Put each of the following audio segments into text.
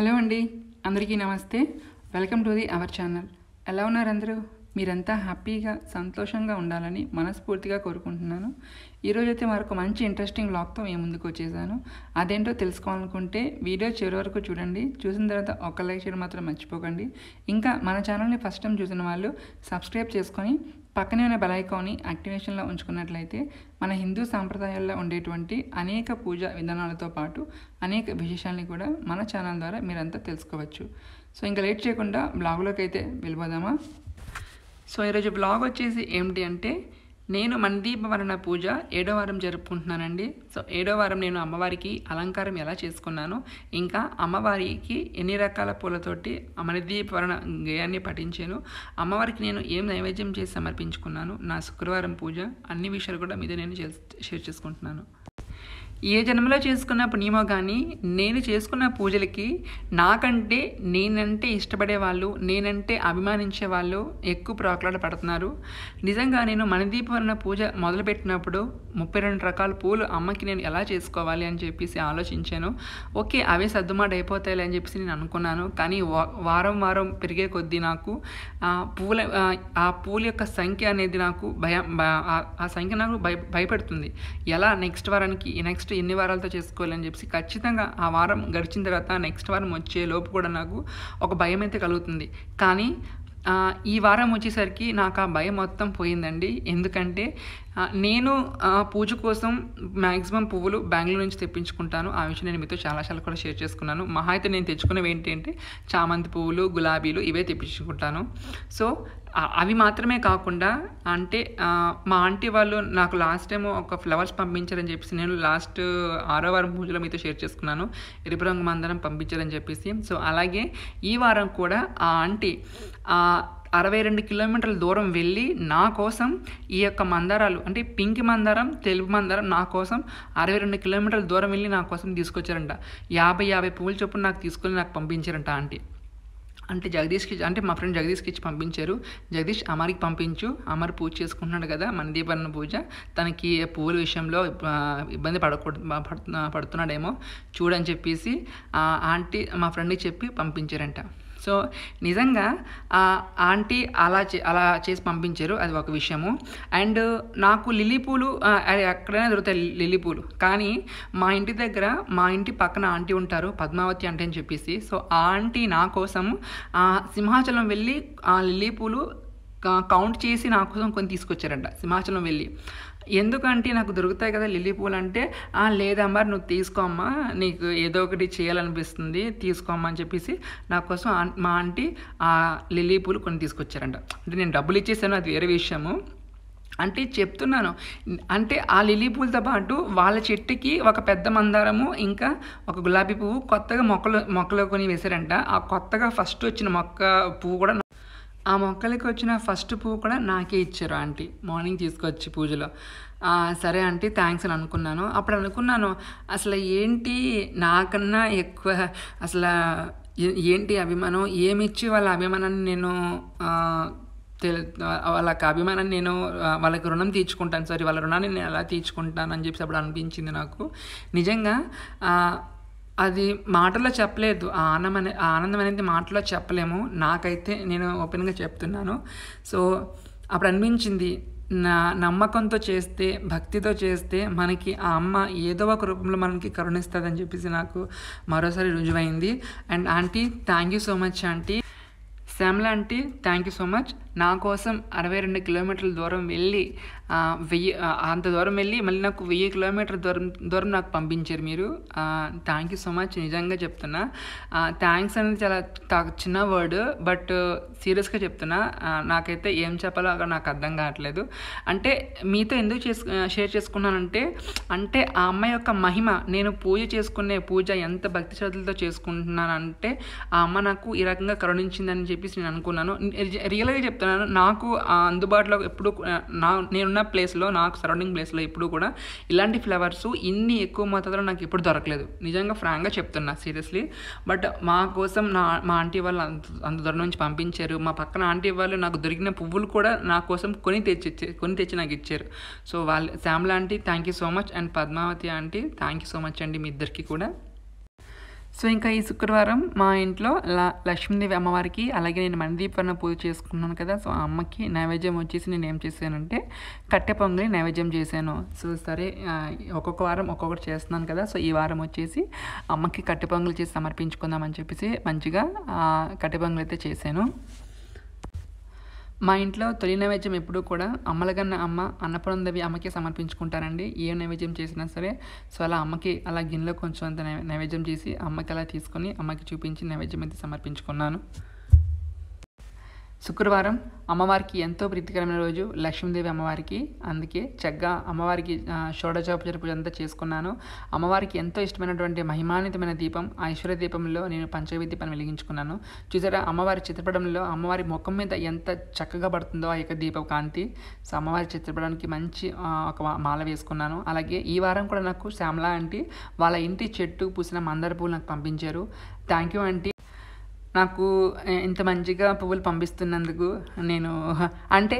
hello అండి అందరికీ నమస్తే welcome to the our channel ఎలా ఉన్నారు అందరూ మీరంతా హ్యాపీగా సంతోషంగా ఉండాలని మనస్ఫూర్తిగా కోరుకుంటున్నాను ఈరోజు అయితే మరొక మంచి ఇంట్రెస్టింగ్ లాక్తో మేము ముందుకు వచ్చేసాను అదేంటో తెలుసుకోవాలనుకుంటే వీడియో చివరి వరకు చూడండి చూసిన తర్వాత ఒక లైక్ చేయడం మాత్రం మర్చిపోకండి ఇంకా మన ఛానల్ని ఫస్ట్ టైం చూసిన వాళ్ళు సబ్స్క్రైబ్ చేసుకొని పక్కనే ఉన్న బెల్ యాక్టివేషన్లో ఉంచుకున్నట్లయితే మన హిందూ సాంప్రదాయాల్లో ఉండేటువంటి అనేక పూజా విధానాలతో పాటు అనేక విశేషాలని కూడా మన ఛానల్ ద్వారా మీరంతా తెలుసుకోవచ్చు సో ఇంకా లేట్ చేయకుండా బ్లాగ్లోకి అయితే వెళ్ళిపోదామా సో ఈరోజు బ్లాగ్ వచ్చేసి ఏమిటి అంటే నేను వరణ పూజ ఏడో వారం జరుపుకుంటున్నానండి సో ఏడో వారం నేను అమ్మవారికి అలంకారం ఎలా చేసుకున్నాను ఇంకా అమ్మవారికి ఎన్ని రకాల పూలతోటి వరణ గేయాన్ని పఠించాను అమ్మవారికి నేను ఏం నైవేద్యం చేసి సమర్పించుకున్నాను నా శుక్రవారం పూజ అన్ని విషయాలు కూడా మీద నేను షేర్ చేసుకుంటున్నాను ఏ జన్మలో చేసుకున్న పుణ్యమో కానీ నేను చేసుకున్న పూజలకి నాకంటే నేనంటే ఇష్టపడే వాళ్ళు నేనంటే అభిమానించే వాళ్ళు ఎక్కువ ప్రాకులాట పడుతున్నారు నిజంగా నేను మణిదీపవరణ పూజ మొదలుపెట్టినప్పుడు ముప్పై రెండు రకాల పూలు అమ్మకి నేను ఎలా చేసుకోవాలి అని చెప్పేసి ఆలోచించాను ఓకే అవే సర్దుమాట అయిపోతాయి అని చెప్పేసి నేను అనుకున్నాను కానీ వారం వారం పెరిగే కొద్దీ నాకు ఆ పూల ఆ పూల యొక్క సంఖ్య అనేది నాకు భయం ఆ సంఖ్య నాకు భయ భయపెడుతుంది ఎలా నెక్స్ట్ వారానికి నెక్స్ట్ నెక్స్ట్ ఎన్ని వారాలతో చేసుకోవాలని చెప్పి ఖచ్చితంగా ఆ వారం గడిచిన తర్వాత నెక్స్ట్ వారం వచ్చే లోపు కూడా నాకు ఒక భయం అయితే కలుగుతుంది కానీ ఈ వారం వచ్చేసరికి నాకు ఆ భయం మొత్తం పోయిందండి ఎందుకంటే నేను పూజ కోసం మ్యాక్సిమం పువ్వులు బెంగళూరు నుంచి తెప్పించుకుంటాను ఆ విషయం నేను మీతో చాలా చాలా కూడా షేర్ చేసుకున్నాను మహా అయితే నేను తెచ్చుకునేవి ఏంటంటే చామంతి పువ్వులు గులాబీలు ఇవే తెప్పించుకుంటాను సో అవి మాత్రమే కాకుండా అంటే మా ఆంటీ వాళ్ళు నాకు లాస్ట్ టైం ఒక ఫ్లవర్స్ పంపించారని చెప్పేసి నేను లాస్ట్ ఆరో వారం పూజలో మీతో షేర్ చేసుకున్నాను ఎరుపు రంగు మందరం పంపించారని చెప్పేసి సో అలాగే ఈ వారం కూడా ఆ ఆంటీ అరవై రెండు కిలోమీటర్ల దూరం వెళ్ళి నా కోసం ఈ యొక్క మందారాలు అంటే పింక్ మందారం తెలుపు మందారం నా కోసం అరవై రెండు కిలోమీటర్ల దూరం వెళ్ళి నా కోసం తీసుకొచ్చారంట యాభై యాభై పువ్వులు చొప్పున నాకు తీసుకొని నాకు పంపించారంట ఆంటీ అంటే జగదీష్కి అంటే మా ఫ్రెండ్ జగదీష్కి ఇచ్చి పంపించారు జగదీష్ అమర్కి పంపించు అమర్ పూజ చేసుకుంటున్నాడు కదా మన పూజ తనకి పువ్వుల విషయంలో ఇబ్బంది పడకూడదు పడుతున్నాడేమో చూడని చెప్పేసి ఆంటీ మా ఫ్రెండ్కి చెప్పి పంపించారంట సో నిజంగా ఆంటీ అలా అలా చేసి పంపించారు అది ఒక విషయము అండ్ నాకు లిల్లీ పూలు ఎక్కడైనా దొరుకుతాయి లిల్లీ పూలు కానీ మా ఇంటి దగ్గర మా ఇంటి పక్కన ఆంటీ ఉంటారు పద్మావతి అంటే అని చెప్పేసి సో ఆ ఆంటీ నా కోసం సింహాచలం వెళ్ళి ఆ లిల్లీ పూలు కౌంట్ చేసి నా కోసం కొన్ని తీసుకొచ్చారంట సింహాచలం వెళ్ళి ఎందుకంటే నాకు దొరుకుతాయి కదా లిల్లీ పూలు అంటే లేదమ్మా నువ్వు తీసుకోమ్మా నీకు ఏదో ఒకటి చేయాలనిపిస్తుంది తీసుకోమ్మా అని చెప్పేసి నా కోసం మా ఆంటీ ఆ లిల్లీ పూలు కొన్ని తీసుకొచ్చారంట అంటే నేను డబ్బులు ఇచ్చేసాను అది వేరే విషయము అంటే చెప్తున్నాను అంటే ఆ లిల్లీ పూలతో పాటు వాళ్ళ చెట్టుకి ఒక పెద్ద మందారము ఇంకా ఒక గులాబీ పువ్వు కొత్తగా మొక్కలు మొక్కలు కొని వేశారంట ఆ కొత్తగా ఫస్ట్ వచ్చిన మొక్క పువ్వు కూడా ఆ మొక్కలకి వచ్చిన ఫస్ట్ పువ్వు కూడా నాకే ఇచ్చారు ఆంటీ మార్నింగ్ తీసుకొచ్చి పూజలో సరే ఆంటీ థ్యాంక్స్ అని అనుకున్నాను అప్పుడు అనుకున్నాను అసలు ఏంటి నాకన్నా ఎక్కువ అసలు ఏంటి అభిమానం ఏమిచ్చి వాళ్ళ అభిమానాన్ని నేను వాళ్ళకి అభిమానాన్ని నేను వాళ్ళకి రుణం తీర్చుకుంటాను సారీ వాళ్ళ రుణాన్ని నేను ఎలా తీర్చుకుంటాను అని చెప్పి అప్పుడు అనిపించింది నాకు నిజంగా అది మాటలో చెప్పలేదు ఆ ఆనందం అనే ఆ ఆనందం అనేది మాటలో చెప్పలేము నాకైతే నేను ఓపెన్గా చెప్తున్నాను సో అప్పుడు అనిపించింది నా నమ్మకంతో చేస్తే భక్తితో చేస్తే మనకి ఆ అమ్మ ఏదో ఒక రూపంలో మనకి కరుణిస్తుందని చెప్పేసి నాకు మరోసారి రుజువైంది and aunty thank you so much aunty Shyamla aunty thank you so much నా కోసం అరవై రెండు కిలోమీటర్ల దూరం వెళ్ళి వెయ్యి అంత దూరం వెళ్ళి మళ్ళీ నాకు వెయ్యి కిలోమీటర్ దూరం దూరం నాకు పంపించారు మీరు థ్యాంక్ యూ సో మచ్ నిజంగా చెప్తున్నా థ్యాంక్స్ అనేది చాలా చిన్న వర్డ్ బట్ సీరియస్గా చెప్తున్నా నాకైతే ఏం చెప్పాలో అక్కడ నాకు అర్థం కావట్లేదు అంటే మీతో ఎందుకు చేసు షేర్ చేసుకున్నానంటే అంటే ఆ అమ్మాయి యొక్క మహిమ నేను పూజ చేసుకునే పూజ ఎంత భక్తి శ్రద్ధలతో చేసుకుంటున్నానంటే ఆ అమ్మ నాకు ఈ రకంగా కరుణించిందని చెప్పేసి నేను అనుకున్నాను రియల్గా చెప్తాను చెప్తున్నాను నాకు అందుబాటులో ఎప్పుడు నా నేనున్న ప్లేస్లో నాకు సరౌండింగ్ ప్లేస్లో ఎప్పుడు కూడా ఇలాంటి ఫ్లవర్స్ ఇన్ని ఎక్కువ మాత్రలో నాకు ఎప్పుడు దొరకలేదు నిజంగా ఫ్రాంక్గా చెప్తున్నా సీరియస్లీ బట్ మా కోసం నా మా ఆంటీ వాళ్ళు అంత అంత దూరం నుంచి పంపించారు మా పక్కన ఆంటీ వాళ్ళు నాకు దొరికిన పువ్వులు కూడా నా కోసం కొని తెచ్చి కొని తెచ్చి నాకు ఇచ్చారు సో వాళ్ళు Shyamla aunty thank you so much and Padmavathi aunty thank you so much అండి మీ ఇద్దరికి కూడా సో ఇంకా ఈ శుక్రవారం మా ఇంట్లో లక్ష్మీదేవి అమ్మవారికి అలాగే నేను మణిదీపన్న పూజ చేసుకున్నాను కదా సో ఆ అమ్మకి నైవేద్యం వచ్చేసి నేను ఏం చేశానంటే కట్టె పొంగలి నైవేద్యం చేశాను సో సరే ఒక్కొక్క వారం ఒక్కొక్కటి చేస్తున్నాను కదా సో ఈ వారం వచ్చేసి అమ్మకి కట్టె పొంగలి చేసి సమర్పించుకుందామని చెప్పేసి మంచిగా కట్టె పొంగలి అయితే చేశాను మా ఇంట్లో తొలి నైవేద్యం ఎప్పుడూ కూడా అమ్మలగన్న అమ్మ అన్నపరందవి అమ్మకి సమర్పించుకుంటారండి ఏ నైవేద్యం చేసినా సరే సో అలా అమ్మకి అలా గిన్నెలో కొంచెం అంత నైవేద్యం చేసి అమ్మకి అలా తీసుకొని అమ్మకి చూపించి నైవేద్యం అయితే సమర్పించుకున్నాను శుక్రవారం అమ్మవారికి ఎంతో ప్రీతికరమైన రోజు లక్ష్మీదేవి అమ్మవారికి అందుకే చక్కగా అమ్మవారికి షోడచోపచార పూజ అంతా చేసుకున్నాను అమ్మవారికి ఎంతో ఇష్టమైనటువంటి మహిమాన్వితమైన దీపం ఐశ్వర్య దీపంలో నేను పంచవి దీపాన్ని వెలిగించుకున్నాను చూసారా అమ్మవారి చిత్రపటంలో అమ్మవారి ముఖం మీద ఎంత చక్కగా పడుతుందో ఆ యొక్క దీప కాంతి సో అమ్మవారి చిత్రపటానికి మంచి ఒక మాల వేసుకున్నాను అలాగే ఈ వారం కూడా నాకు శ్యామల ఆంటీ వాళ్ళ ఇంటి చెట్టు పూసిన మందార పువ్వులు నాకు పంపించారు థ్యాంక్ యూ ఆంటీ నాకు ఇంత మంచిగా పువ్వులు పంపిస్తున్నందుకు నేను అంటే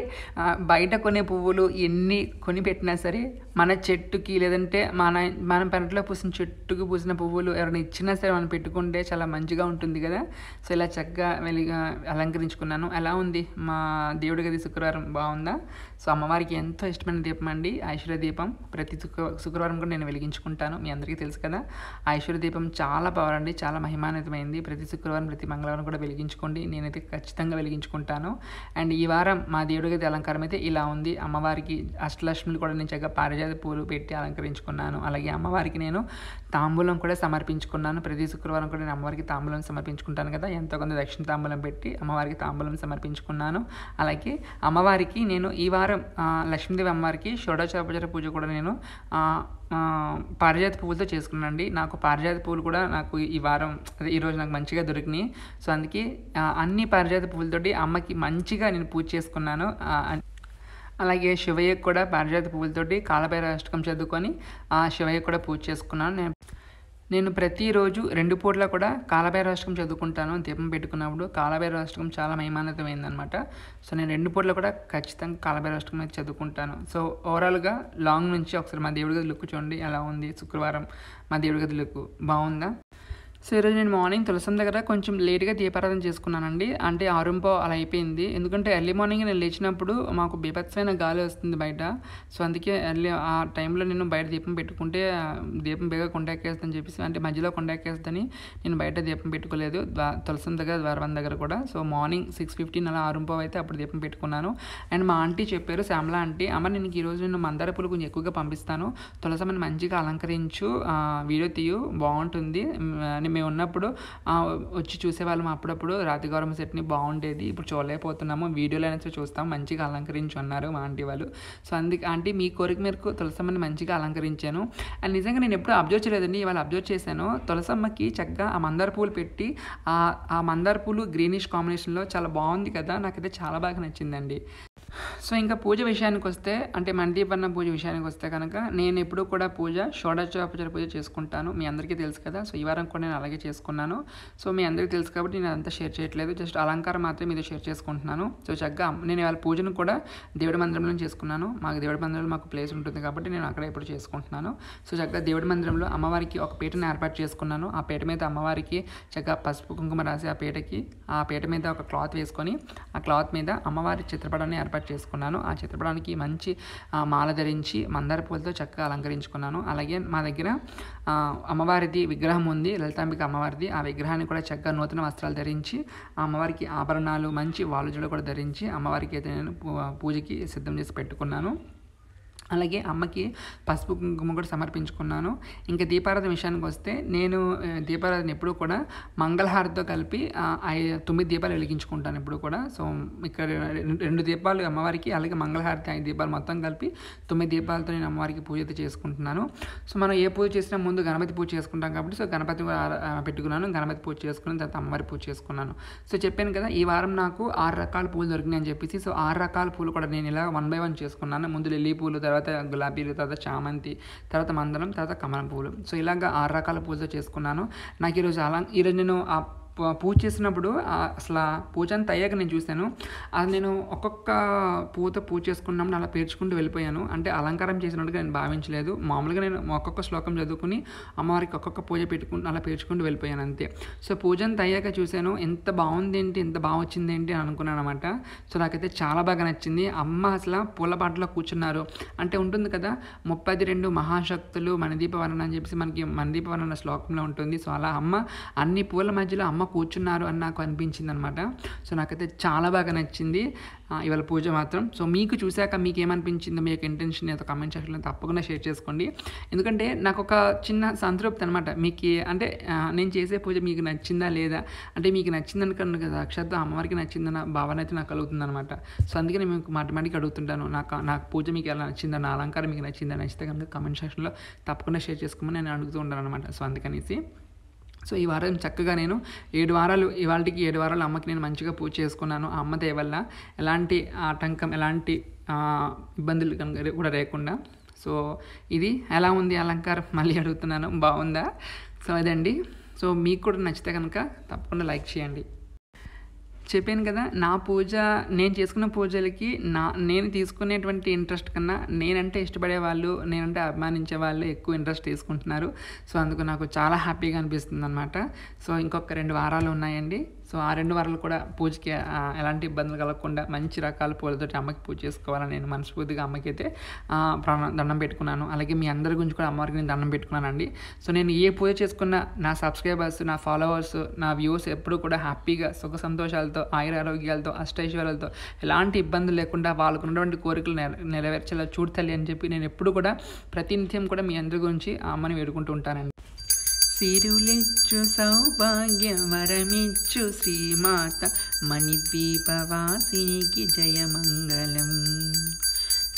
బయట కొనే పువ్వులు ఎన్ని కొని పెట్టినా సరే మన చెట్టుకి లేదంటే మన మన పెరట్లో పూసిన చెట్టుకు పూసిన పువ్వులు ఎవరైనా ఇచ్చినా సరే మనం పెట్టుకుంటే చాలా మంచిగా ఉంటుంది కదా సో ఇలా చక్కగా వెలిగా అలంకరించుకున్నాను ఎలా ఉంది మా దేవుడి గది శుక్రవారం బాగుందా సో అమ్మవారికి ఎంతో ఇష్టమైన దీపం అండి ఐశ్వర్య దీపం ప్రతి శుక్రవారం కూడా నేను వెలిగించుకుంటాను మీ అందరికీ తెలుసు కదా ఐశ్వర్య దీపం చాలా పవర్ అండి చాలా మహిమానితమైంది ప్రతి శుక్రవారం ప్రతి మంగళవారం కూడా వెలిగించుకోండి నేనైతే ఖచ్చితంగా వెలిగించుకుంటాను అండ్ ఈ వారం మా దేవుడి గది అలంకారం అయితే ఇలా ఉంది అమ్మవారికి అష్టలక్ష్మిని కూడా నేను చక్కగా పారిజాత పూలు పెట్టి అలంకరించుకున్నాను అలాగే అమ్మవారికి నేను తాంబూలం కూడా సమర్పించుకున్నాను ప్రతి శుక్రవారం కూడా నేను అమ్మవారికి తాంబూలం సమర్పించుకుంటాను కదా ఎంతో కొంత దక్షిణ తాంబూలం పెట్టి అమ్మవారికి తాంబూలం సమర్పించుకున్నాను అలాగే అమ్మవారికి నేను ఈ వారం లక్ష్మీదేవి అమ్మవారికి షోడోచోపచర పూజ కూడా నేను పారిజాత పువ్వులతో చేసుకున్నానండి నాకు పారిజాత పువ్వులు కూడా నాకు ఈ వారం అదే ఈరోజు నాకు మంచిగా దొరికినాయి సో అందుకే అన్ని పారిజాత పువ్వులతోటి అమ్మకి మంచిగా నేను పూజ చేసుకున్నాను అలాగే శివయ్యకు కూడా పారిజాత పువ్వులతోటి కాలభైర అష్టకం చదువుకొని ఆ శివయ్యకు కూడా పూజ చేసుకున్నాను నేను నేను ప్రతిరోజు రెండు పూట్ల కూడా కాలభైర రాష్ట్రం చదువుకుంటాను దీపం పెట్టుకున్నప్పుడు కాలభైర రాష్ట్రం చాలా మహిమానతమైందనమాట సో నేను రెండు పూట్ల కూడా ఖచ్చితంగా కాలభైర రాష్ట్రం అయితే చదువుకుంటాను సో ఓవరాల్గా లాంగ్ నుంచి ఒకసారి మా దేవుడి గది లుక్ చూడండి ఎలా ఉంది శుక్రవారం మా దేవుడి గది లుక్ బాగుందా సో ఈరోజు నేను మార్నింగ్ తులసం దగ్గర కొంచెం లేట్గా దీపారాధన చేసుకున్నానండి అంటే ఆరుంపో అలా అయిపోయింది ఎందుకంటే ఎర్లీ మార్నింగ్ నేను లేచినప్పుడు మాకు బీభత్సమైన గాలి వస్తుంది బయట సో అందుకే ఎర్లీ ఆ టైంలో నేను బయట దీపం పెట్టుకుంటే దీపం బేగా కొండెక్కేస్తుందని చెప్పేసి అంటే మధ్యలో కొండెక్కేస్తుందని నేను బయట దీపం పెట్టుకోలేదు తులసం దగ్గర ద్వారవం దగ్గర కూడా సో మార్నింగ్ సిక్స్ ఫిఫ్టీన్ అలా ఆరుంపో అయితే అప్పుడు దీపం పెట్టుకున్నాను అండ్ మా ఆంటీ చెప్పారు శ్యామల ఆంటీ అమ్మ నేను ఈరోజు నేను మందార పూలు కొంచెం ఎక్కువగా పంపిస్తాను తులసమని మంచిగా అలంకరించు వీడియో తీయు బాగుంటుంది మేము ఉన్నప్పుడు వచ్చి చూసేవాళ్ళం అప్పుడప్పుడు రాతిగౌరమ్మ సెట్ని బాగుండేది ఇప్పుడు చూడలేకపోతున్నాము వీడియోలో అనేసి చూస్తాం మంచిగా అలంకరించి ఉన్నారు మా ఆంటీ వాళ్ళు సో అందుకే ఆంటీ మీ కోరిక మేరకు తులసమ్మని మంచిగా అలంకరించాను అండ్ నిజంగా నేను ఎప్పుడు అబ్జర్వ్ చేయలేదండి ఇవాళ అబ్జర్వ్ చేశాను తులసమ్మకి చక్కగా ఆ మందార పూలు పెట్టి ఆ మందార పూలు గ్రీనిష్ కాంబినేషన్లో చాలా బాగుంది కదా నాకైతే చాలా బాగా నచ్చిందండి సో ఇంకా పూజ విషయానికి వస్తే అంటే మండీప్ పూజ విషయానికి వస్తే కనుక నేను ఎప్పుడూ కూడా పూజ షోడచోపచార పూజ చేసుకుంటాను మీ అందరికీ తెలుసు కదా సో ఈ వారం కూడా నేను అలాగే చేసుకున్నాను సో మీ అందరికీ తెలుసు కాబట్టి నేను అంతా షేర్ చేయట్లేదు జస్ట్ అలంకారం మాత్రమే మీతో షేర్ చేసుకుంటున్నాను సో చక్కగా నేను వాళ్ళ పూజను కూడా దేవుడి మందిరంలో చేసుకున్నాను మాకు దేవుడి మందిరంలో మాకు ప్లేస్ ఉంటుంది కాబట్టి నేను అక్కడ ఎప్పుడు చేసుకుంటున్నాను సో చక్కగా దేవుడి మందిరంలో అమ్మవారికి ఒక పీటను ఏర్పాటు చేసుకున్నాను ఆ పీట మీద అమ్మవారికి చక్కగా పసుపు కుంకుమ రాసి ఆ పీటకి ఆ పీట మీద ఒక క్లాత్ వేసుకొని ఆ క్లాత్ మీద అమ్మవారి చిత్రపటాన్ని ఏర్పాటు ఏర్పాటు చేసుకున్నాను ఆ చిత్రపటానికి మంచి మాల ధరించి మందార పూలతో చక్కగా అలంకరించుకున్నాను అలాగే మా దగ్గర అమ్మవారిది విగ్రహం ఉంది లలితాంబిక అమ్మవారిది ఆ విగ్రహాన్ని కూడా చక్కగా నూతన వస్త్రాలు ధరించి ఆ అమ్మవారికి ఆభరణాలు మంచి వాలుజులు కూడా ధరించి అమ్మవారికి అయితే నేను పూజకి సిద్ధం చేసి పెట్టుకున్నాను అలాగే అమ్మకి పసుపు కుంకుమ కూడా సమర్పించుకున్నాను ఇంకా దీపారాధన విషయానికి వస్తే నేను దీపారాధన ఎప్పుడూ కూడా మంగళహారతితో కలిపి తొమ్మిది దీపాలు వెలిగించుకుంటాను ఎప్పుడు కూడా సో ఇక్కడ రెండు దీపాలు అమ్మవారికి అలాగే మంగళహారతి ఐదు దీపాలు మొత్తం కలిపి తొమ్మిది దీపాలతో నేను అమ్మవారికి పూజ అయితే చేసుకుంటున్నాను సో మనం ఏ పూజ చేసినా ముందు గణపతి పూజ చేసుకుంటాం కాబట్టి సో గణపతి పెట్టుకున్నాను గణపతి పూజ చేసుకున్నాను తర్వాత అమ్మవారి పూజ చేసుకున్నాను సో చెప్పాను కదా ఈ వారం నాకు ఆరు రకాల పూలు దొరికినాయని చెప్పేసి సో ఆరు రకాల పూలు కూడా నేను ఇలా వన్ బై వన్ చేసుకున్నాను ముందు లిల్లీ పూలు తర్వాత తర్వాత గులాబీలు తర్వాత చామంతి తర్వాత మందరం తర్వాత కమలం పూలు సో ఇలాగ ఆరు రకాల పూజ చేసుకున్నాను నాకు ఈరోజు అలా ఈరోజు నేను ఆ పూజ చేసినప్పుడు అసలు పూజ అంతా అయ్యాక నేను చూశాను అది నేను ఒక్కొక్క పూత పూజ చేసుకున్నప్పుడు అలా పేర్చుకుంటూ వెళ్ళిపోయాను అంటే అలంకారం చేసినట్టుగా నేను భావించలేదు మామూలుగా నేను ఒక్కొక్క శ్లోకం చదువుకుని అమ్మవారికి ఒక్కొక్క పూజ పెట్టుకుని అలా పేర్చుకుంటూ వెళ్ళిపోయాను అంతే సో పూజ అంతా అయ్యాక చూశాను ఎంత బాగుంది ఏంటి ఎంత బాగా వచ్చింది ఏంటి అని అనుకున్నాను అనమాట సో నాకైతే చాలా బాగా నచ్చింది అమ్మ అసలు పూల పాటలో కూర్చున్నారు అంటే ఉంటుంది కదా ముప్పై రెండు మహాశక్తులు మనదీపవరణ అని చెప్పేసి మనకి వర్ణ శ్లోకంలో ఉంటుంది సో అలా అమ్మ అన్ని పూల మధ్యలో అమ్మ కూర్చున్నారు అని నాకు అనిపించింది అనమాట సో నాకైతే చాలా బాగా నచ్చింది ఇవాళ పూజ మాత్రం సో మీకు చూశాక మీకు ఏమనిపించిందో మీ యొక్క ఇంటెన్షన్ ఏదో కమెంట్ సెక్షన్లో తప్పకుండా షేర్ చేసుకోండి ఎందుకంటే నాకు ఒక చిన్న సంతృప్తి అనమాట మీకు అంటే నేను చేసే పూజ మీకు నచ్చిందా లేదా అంటే మీకు నచ్చిందని కనుక కదా అక్షర్థం అమ్మవారికి నచ్చిందన్న భావన అయితే నాకు కలుగుతుంది అనమాట సో అందుకని నేను మీకు మాటమాటికి అడుగుతుంటాను నాకు నాకు పూజ మీకు ఎలా నచ్చిందా నా అలంకారం మీకు నచ్చిందా నచ్చితే కనుక కమెంట్ సెక్షన్లో తప్పకుండా షేర్ చేసుకోమని నేను అడుగుతూ ఉంటాను అనమాట సో అందుకనేసి సో ఈ వారం చక్కగా నేను ఏడు వారాలు ఇవాళకి ఏడు వారాలు అమ్మకి నేను మంచిగా పూజ చేసుకున్నాను ఆ అమ్మ దేవల్ల ఎలాంటి ఆటంకం ఎలాంటి ఇబ్బందులు కనుక కూడా లేకుండా సో ఇది ఎలా ఉంది అలంకారం మళ్ళీ అడుగుతున్నాను బాగుందా సో అదండి సో మీకు కూడా నచ్చితే కనుక తప్పకుండా లైక్ చేయండి చెప్పాను కదా నా పూజ నేను చేసుకున్న పూజలకి నా నేను తీసుకునేటువంటి ఇంట్రెస్ట్ కన్నా నేనంటే ఇష్టపడే వాళ్ళు నేనంటే అభిమానించే వాళ్ళు ఎక్కువ ఇంట్రెస్ట్ తీసుకుంటున్నారు సో అందుకు నాకు చాలా హ్యాపీగా అనిపిస్తుంది అనమాట సో ఇంకొక రెండు వారాలు ఉన్నాయండి సో ఆ రెండు వారాలు కూడా పూజకి ఎలాంటి ఇబ్బందులు కలగకుండా మంచి రకాల పూలతోటి అమ్మకి పూజ చేసుకోవాలని నేను మనస్ఫూర్తిగా అమ్మకి అయితే ప్రాణ దండం పెట్టుకున్నాను అలాగే మీ అందరి గురించి కూడా అమ్మవారికి నేను దండం పెట్టుకున్నానండి సో నేను ఏ పూజ చేసుకున్న నా సబ్స్క్రైబర్స్ నా ఫాలోవర్స్ నా వ్యూస్ ఎప్పుడూ కూడా హ్యాపీగా సుఖ సంతోషాలతో ఆయుర ఆరోగ్యాలతో అష్టైశ్వర్యాలతో ఎలాంటి ఇబ్బందులు లేకుండా వాళ్ళకు ఉన్నటువంటి కోరికలు నెరవేర్చేలా చూడతల్లి అని చెప్పి నేను ఎప్పుడు కూడా ప్రతినిత్యం కూడా మీ అందరి గురించి అమ్మని వేడుకుంటూ ఉంటానండి సిరులిచ్చు సౌభాగ్య వరమిచ్చు శ్రీమాత మణిద్వీపవాసినికి జయమంగళం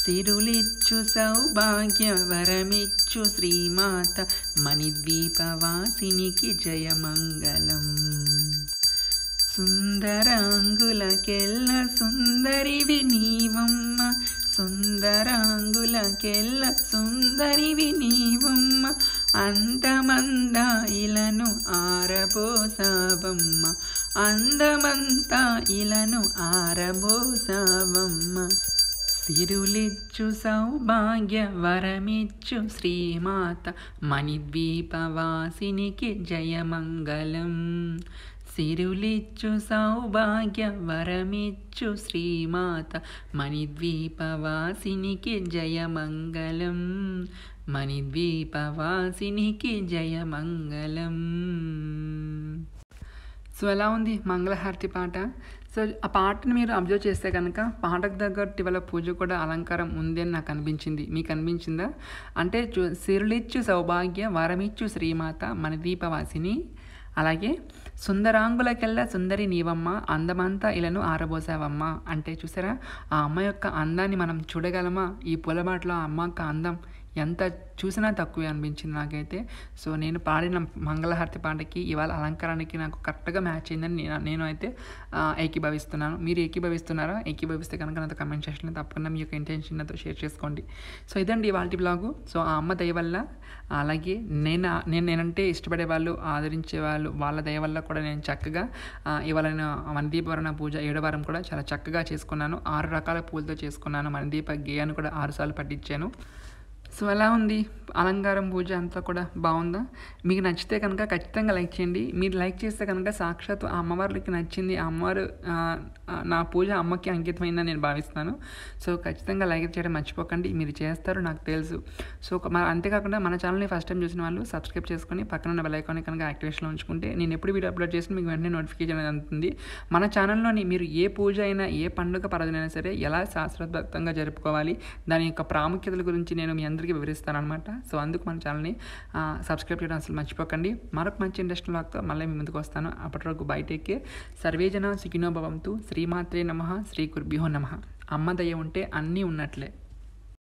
సిరులిచ్చు సౌభాగ్య వరమిచ్చు శ్రీమాత మణిద్వీపవాసినికి జయమంగళం సుందరాంగులకెల్ల సుందరివి నీవమ్మ సుందరాంగులకెల్ల సుందరివి నీవమ్మ అందమందా ఇలను ఆరబోసావమ్మ అందమంతా ఇలను ఆరబోసావమ్మ సిరులిచ్చు సౌభాగ్య వరమిచ్చు శ్రీమాత మణిద్వీపవాసినికి జయమంగళం సిరులిచ్చు సౌభాగ్య వరమిచ్చు శ్రీమాత మణిద్వీపవాసినికి జయమంగళం మణిద్వీపవాసినికి జయమంగళం సో ఎలా ఉంది మంగళహారతి పాట సో ఆ పాటను మీరు అబ్జర్వ్ చేస్తే కనుక పాటకు తగ్గట్టు ఇవాళ పూజ కూడా అలంకారం ఉంది అని నాకు అనిపించింది మీకు అనిపించిందా అంటే చూ సిరులిచ్చు సౌభాగ్య వరమిచ్చు శ్రీమాత మన అలాగే సుందరాంగులకెల్లా సుందరి నీవమ్మ అందమంతా ఇలను ఆరబోసావమ్మా అంటే చూసారా ఆ అమ్మ యొక్క అందాన్ని మనం చూడగలమా ఈ పూలబాటలో ఆ అమ్మ యొక్క అందం ఎంత చూసినా తక్కువే అనిపించింది నాకైతే సో నేను పాడిన మంగళహారతి పాటకి ఇవాళ అలంకారానికి నాకు కరెక్ట్గా మ్యాచ్ అయిందని నేను నేను అయితే ఏకీభవిస్తున్నాను మీరు ఏకీభవిస్తున్నారా ఏకీభవిస్తే కనుక నాతో కమెంట్ సెక్షన్లో తప్పకుండా మీ యొక్క ఇంటెన్షన్ నాతో షేర్ చేసుకోండి సో ఇదండి ఇవాళ బ్లాగు సో ఆ అమ్మ దయ వల్ల అలాగే నేను నేను నేనంటే ఇష్టపడే వాళ్ళు ఆదరించే వాళ్ళు వాళ్ళ దయ వల్ల కూడా నేను చక్కగా ఇవాళ నేను మనదీపవరణ పూజ ఏడో వారం కూడా చాలా చక్కగా చేసుకున్నాను ఆరు రకాల పూలతో చేసుకున్నాను మనదీప గేయాన్ని కూడా ఆరుసార్లు పట్టించాను సో ఎలా ఉంది అలంకారం పూజ అంతా కూడా బాగుందా మీకు నచ్చితే కనుక ఖచ్చితంగా లైక్ చేయండి మీరు లైక్ చేస్తే కనుక సాక్షాత్ ఆ అమ్మవారికి నచ్చింది ఆ అమ్మవారు నా పూజ అమ్మకి అంకితమైందని నేను భావిస్తాను సో ఖచ్చితంగా లైక్ చేయడం మర్చిపోకండి మీరు చేస్తారు నాకు తెలుసు సో అంతేకాకుండా మన ఛానల్ని ఫస్ట్ టైం చూసిన వాళ్ళు సబ్స్క్రైబ్ చేసుకొని పక్కన ఉన్న బెల్ కనుక యాక్టివేషన్లో ఉంచుకుంటే నేను ఎప్పుడు వీడియో అప్లోడ్ చేసి మీకు వెంటనే నోటిఫికేషన్ అనేది అందుతుంది మన ఛానల్లోని మీరు ఏ పూజ అయినా ఏ పండుగ పరదనైనా సరే ఎలా శాస్త్రబద్ధంగా జరుపుకోవాలి దాని యొక్క ప్రాముఖ్యతల గురించి నేను మీ అందరూ అందరికీ అనమాట సో అందుకు మన ఛానల్ని సబ్స్క్రైబ్ చేయడం అసలు మర్చిపోకండి మరొక మంచి ఇండస్ట్రీ లాక్తో మళ్ళీ మీ ముందుకు వస్తాను అప్పటి వరకు బయటకి సర్వేజన సుఖినోభవంతు శ్రీమాత్రే నమ శ్రీ కుర్భ్యో నమ అమ్మ దయ ఉంటే అన్నీ ఉన్నట్లే